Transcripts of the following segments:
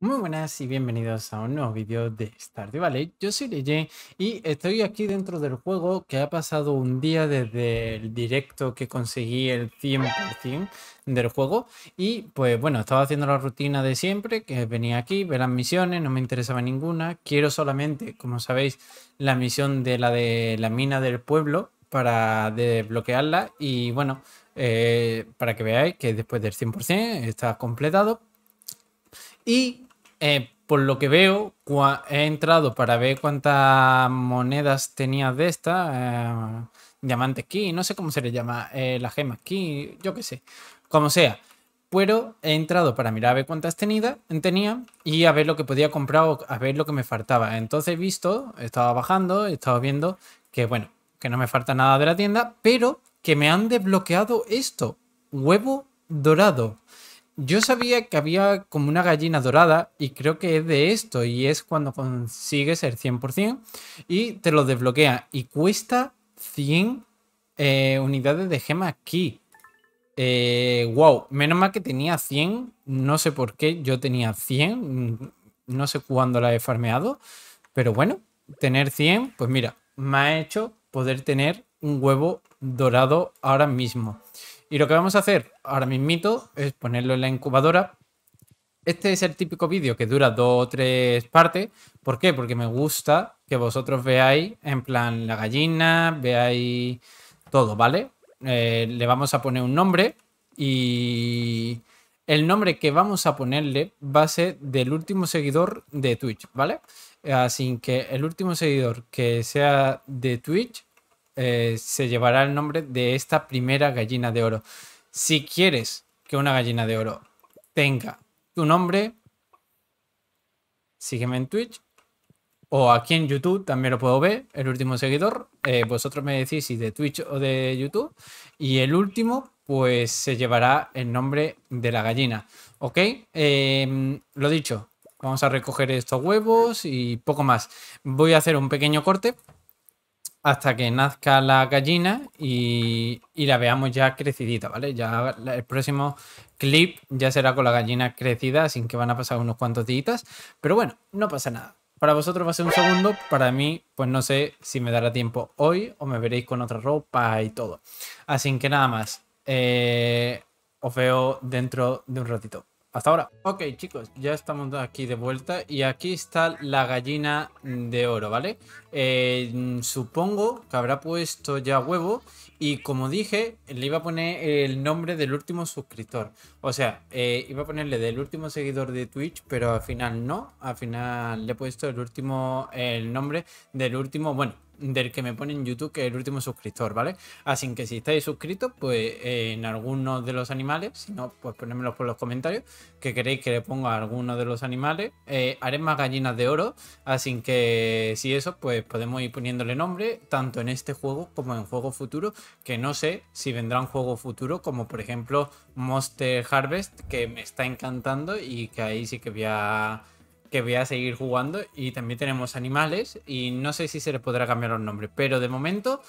Muy buenas y bienvenidos a un nuevo vídeo de Stardew Valley. Yo soy Leye y estoy aquí dentro del juego que ha pasado un día desde el directo que conseguí el 100% del juego. Y pues bueno, estaba haciendo la rutina de siempre, que venía aquí, ver las misiones, no me interesaba ninguna. Quiero solamente, como sabéis, la misión de la de la mina del pueblo para desbloquearla y bueno... Eh, para que veáis que después del 100% está completado, y eh, por lo que veo, he entrado para ver cuántas monedas tenía de esta. Eh, diamante aquí, no sé cómo se le llama, eh, la gema aquí, yo qué sé. Como sea. Pero he entrado para mirar a ver cuántas tenía y a ver lo que podía comprar o a ver lo que me faltaba. Entonces he visto, estaba bajando, estaba viendo que, bueno, que no me falta nada de la tienda, pero que me han desbloqueado esto, huevo dorado. Yo sabía que había como una gallina dorada y creo que es de esto y es cuando consigues el 100% y te lo desbloquea y cuesta 100 eh, unidades de gema aquí. wow, eh, menos mal que tenía 100, no sé por qué yo tenía 100, no sé cuándo la he farmeado, pero bueno, tener 100, pues mira, me ha hecho poder tener un huevo dorado ahora mismo. Y lo que vamos a hacer ahora mismito es ponerlo en la incubadora. Este es el típico vídeo que dura dos o tres partes. ¿Por qué? Porque me gusta que vosotros veáis, en plan, la gallina, veáis todo, ¿vale? Eh, le vamos a poner un nombre y el nombre que vamos a ponerle va a ser del último seguidor de Twitch, ¿vale? Así que el último seguidor que sea de Twitch eh, se llevará el nombre de esta primera gallina de oro. Si quieres que una gallina de oro tenga tu nombre, sígueme en Twitch o aquí en YouTube también lo puedo ver, el último seguidor. Eh, vosotros me decís si de Twitch o de YouTube. Y el último, pues se llevará el nombre de la gallina. ¿Ok? Em, lo dicho, vamos a recoger estos huevos y poco más. Voy a hacer un pequeño corte hasta que nazca la gallina y, la veamos ya crecidita, ¿vale? Ya el próximo clip ya será con la gallina crecida, sin que van a pasar unos cuantos días, pero bueno, no pasa nada. Para vosotros va a ser un segundo, para mí, pues no sé si me dará tiempo hoy o me veréis con otra ropa y todo. Así que nada más, eh, os veo dentro de un ratito. Hasta ahora. Ok, chicos, ya estamos aquí de vuelta y aquí está la gallina de oro, ¿vale? Eh, supongo que habrá puesto ya huevo y como dije, le iba a poner el nombre del último suscriptor. O sea, eh, iba a ponerle del último seguidor de Twitch, pero al final no. Al final le he puesto el último, el nombre del último, bueno, del que me pone en YouTube que es el último suscriptor, ¿vale? Así que si estáis suscritos, pues eh, en alguno de los animales, si no, pues ponedmelo por los comentarios, que queréis que le ponga a alguno de los animales. Eh, haré más gallinas de oro, así que si eso, pues podemos ir poniéndole nombre, tanto en este juego como en juegos futuros, que no sé si vendrá un juego futuro. como por ejemplo Monster Harvest, que me está encantando y que ahí sí que voy a que voy a seguir jugando y también tenemos animales y no sé si se les podrá cambiar los nombres, pero de momento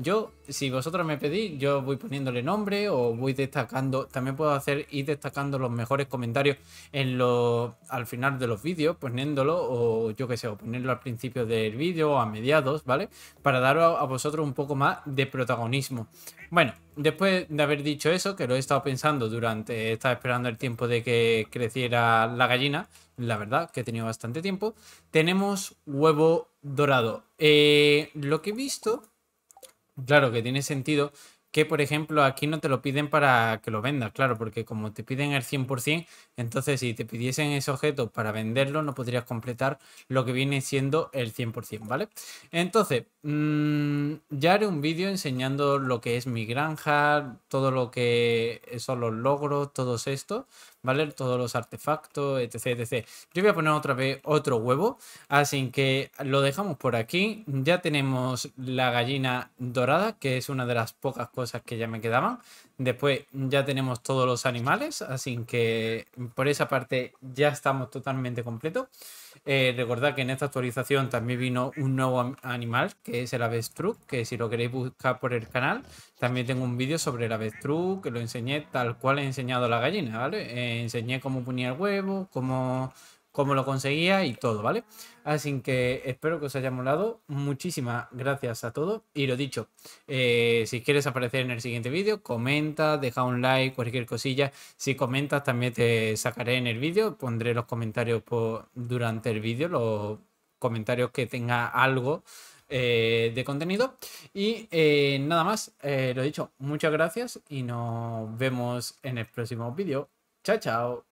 yo, si vosotros me pedís, yo voy poniéndole nombre o voy destacando. También puedo hacer ir destacando los mejores comentarios en al final de los vídeos, poniéndolo o yo qué sé, o ponerlo al principio del vídeo o a mediados, ¿vale? Para dar a vosotros un poco más de protagonismo. Bueno, después de haber dicho eso, que lo he estado pensando durante, estaba esperando el tiempo de que creciera la gallina, la verdad, que he tenido bastante tiempo, tenemos huevo dorado. Eh, lo que he visto Claro, que tiene sentido, por ejemplo, aquí no te lo piden para que lo vendas, claro, porque como te piden el 100%, entonces si te pidiesen ese objeto para venderlo, no podrías completar lo que viene siendo el 100%, ¿vale? Entonces, mm, ya haré un vídeo enseñando lo que es mi granja, todo lo que son los logros, todos estos, ¿vale? Todos los artefactos, etc, etc. Yo voy a poner otra vez otro huevo, así que lo dejamos por aquí. Ya tenemos la gallina dorada, que es una de las pocas cosas que ya me quedaban. Después ya tenemos todos los animales, así que por esa parte ya estamos totalmente completos. Eh, recordad que en esta actualización también vino un nuevo animal, que es el avestruz, que si lo queréis buscar por el canal, también tengo un vídeo sobre el avestruz, que lo enseñé tal cual he enseñado la gallina, ¿vale? Eh, enseñé cómo ponía el huevo, cómo cómo lo conseguía y todo, ¿vale? Así que espero que os haya molado. Muchísimas gracias a todos. Y lo dicho, eh, si quieres aparecer en el siguiente vídeo, comenta, deja un like, cualquier cosilla. Si comentas, también te sacaré en el vídeo. Pondré los comentarios por, durante el vídeo, los comentarios que tenga algo. Eh, de contenido. Y eh, nada más, lo dicho, muchas gracias y nos vemos en el próximo vídeo. Chao, chao.